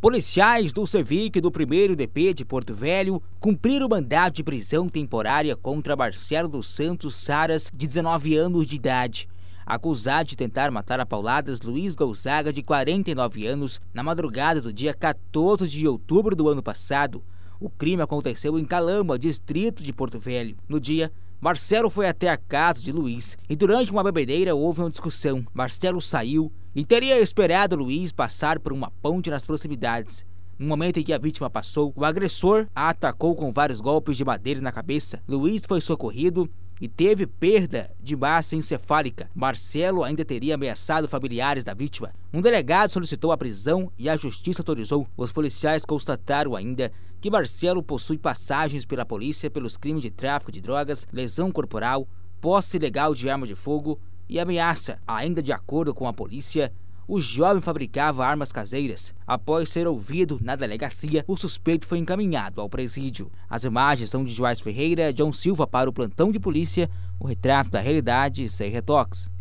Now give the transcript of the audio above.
Policiais do Sevic do 1 DP de Porto Velho cumpriram mandado de prisão temporária contra Marcelo dos Santos Saras, de 19 anos de idade, acusado de tentar matar a pauladas Luiz Gonzaga, de 49 anos, na madrugada do dia 14 de outubro do ano passado. O crime aconteceu em Calamba, distrito de Porto Velho. No dia, Marcelo foi até a casa de Luiz e durante uma bebedeira houve uma discussão. Marcelo saiu e teria esperado Luiz passar por uma ponte nas proximidades. No momento em que a vítima passou, o agressor a atacou com vários golpes de madeira na cabeça. Luiz foi socorrido e teve perda de massa encefálica. Marcelo ainda teria ameaçado familiares da vítima. Um delegado solicitou a prisão e a justiça autorizou. Os policiais constataram ainda que Marcelo possui passagens pela polícia pelos crimes de tráfico de drogas, lesão corporal, posse ilegal de arma de fogo, e ameaça. Ainda de acordo com a polícia, o jovem fabricava armas caseiras. Após ser ouvido na delegacia, o suspeito foi encaminhado ao presídio. As imagens são de Joás Ferreira, John Silva para o plantão de polícia, o retrato da realidade sem retoques.